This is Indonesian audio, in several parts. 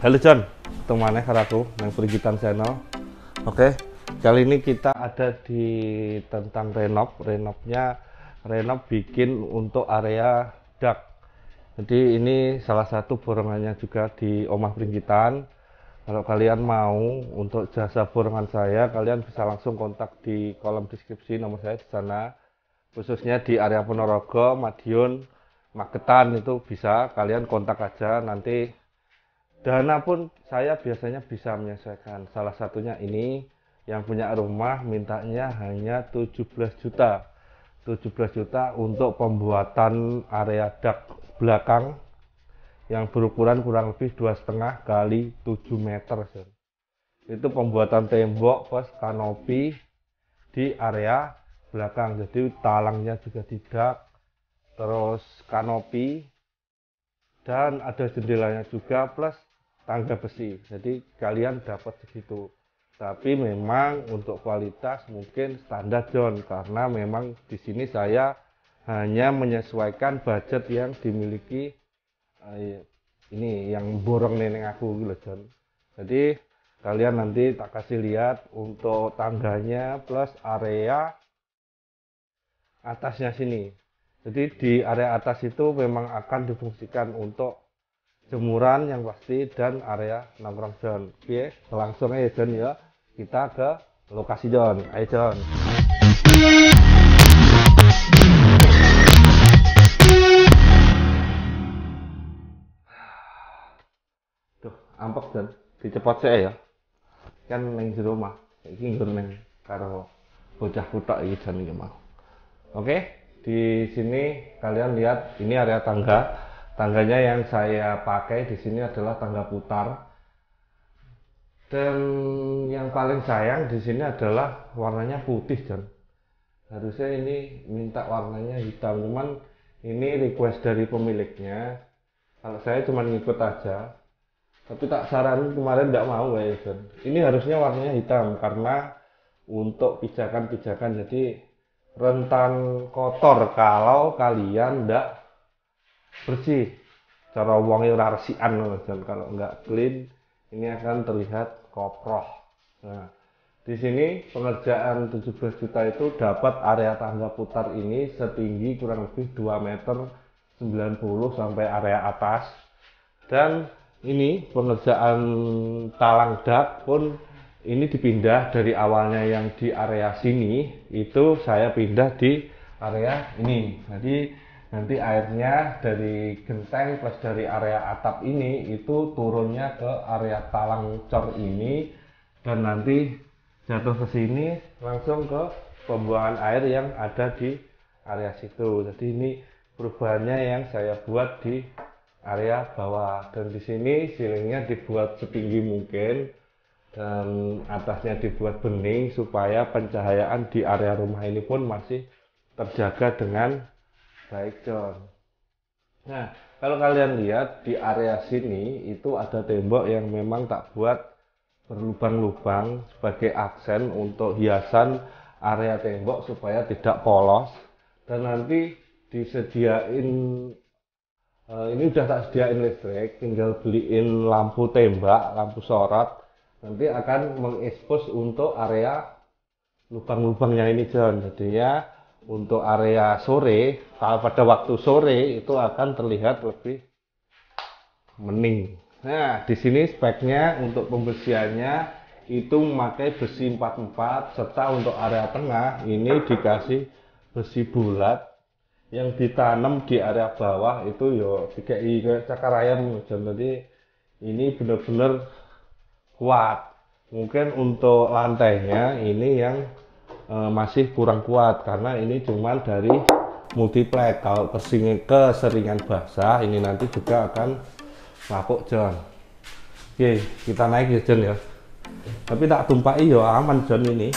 Halo John, ketemu aneh aku yang Frigitan Channel. Oke, kali ini kita ada di tentang renov. Renovnya renov bikin untuk area dak. Jadi ini salah satu borongannya juga di Omah Perigitan. Kalau kalian mau untuk jasa borongan saya, kalian bisa langsung kontak di kolom deskripsi nomor saya di sana. Khususnya di area Ponorogo, Madiun, Magetan itu bisa kalian kontak aja nanti dana pun saya biasanya bisa menyesuaikan. salah satunya ini yang punya rumah mintanya hanya 17 juta 17 juta untuk pembuatan area dak belakang yang berukuran kurang lebih dua setengah kali 7 meter itu pembuatan tembok plus kanopi di area belakang jadi talangnya juga tidak terus kanopi dan ada jendelanya juga plus tangga besi jadi kalian dapat segitu tapi memang untuk kualitas mungkin standar John karena memang di sini saya hanya menyesuaikan budget yang dimiliki eh, ini yang borong nenek aku gitu John jadi kalian nanti tak kasih lihat untuk tangganya plus area atasnya sini jadi di area atas itu memang akan difungsikan untuk jemuran yang pasti dan area nongkrong John. Oke, langsung aja John ya. Kita ke lokasi John. Ayo John. Tuh, ampek John. cepat saya ya. Kan neng di rumah. Ini nggon neng karo bocah kutok ini John ini mau. Oke, di sini kalian lihat ini area tangga tangganya yang saya pakai di sini adalah tangga putar dan yang paling sayang di sini adalah warnanya putih dan harusnya ini minta warnanya hitam cuman ini request dari pemiliknya kalau saya cuma ngikut aja tapi tak saran kemarin tidak mau ya ini harusnya warnanya hitam karena untuk pijakan-pijakan jadi rentan kotor kalau kalian tidak bersih cara uangnya e rarsian dan kalau nggak clean ini akan terlihat koproh nah di sini pengerjaan 17 juta itu dapat area tangga putar ini setinggi kurang lebih 2 meter 90 sampai area atas dan ini pengerjaan talang dak pun ini dipindah dari awalnya yang di area sini itu saya pindah di area ini jadi nanti airnya dari genteng plus dari area atap ini itu turunnya ke area talang cor ini dan nanti jatuh ke sini langsung ke pembuangan air yang ada di area situ jadi ini perubahannya yang saya buat di area bawah dan di sini silingnya dibuat setinggi mungkin dan atasnya dibuat bening supaya pencahayaan di area rumah ini pun masih terjaga dengan Baik, John. Nah, kalau kalian lihat di area sini itu ada tembok yang memang tak buat berlubang-lubang sebagai aksen untuk hiasan area tembok supaya tidak polos dan nanti disediain eh, ini udah tak sediain listrik tinggal beliin lampu tembak lampu sorot nanti akan mengekspos untuk area lubang-lubangnya ini John Jadi ya untuk area sore kalau pada waktu sore itu akan terlihat lebih mening nah di sini speknya untuk pembersihannya itu memakai besi 44 serta untuk area tengah ini dikasih besi bulat yang ditanam di area bawah itu yo tiga i cakar ayam jadi ini benar-benar kuat mungkin untuk lantainya ini yang Eh, masih kurang kuat karena ini cuman dari multiplex kalau kesini keseringan basah ini nanti juga akan lapuk John oke kita naik ya John ya tapi tak tumpai ya aman John ini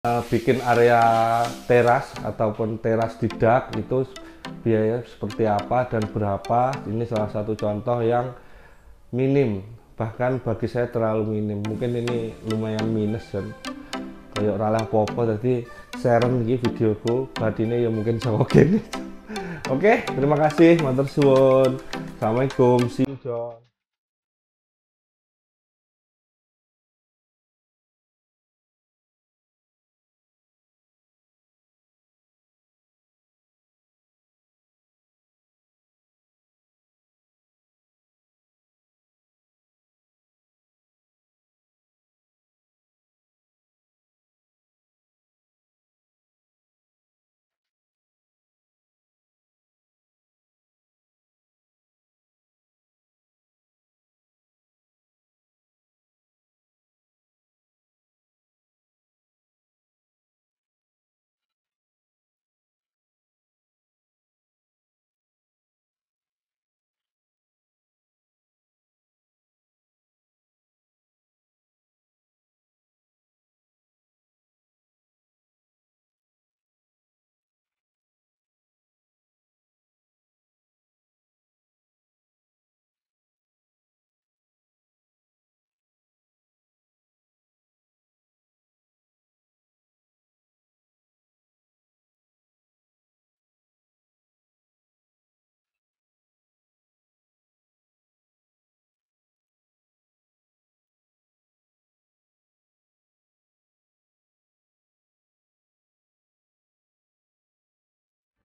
Eh, bikin area teras ataupun teras didak itu biaya seperti apa dan berapa ini salah satu contoh yang minim bahkan bagi saya terlalu minim mungkin ini lumayan minus dan kayak ralah popo tadi serem ini videoku ini ya mungkin sama gini oke terima kasih matur suwun assalamualaikum see you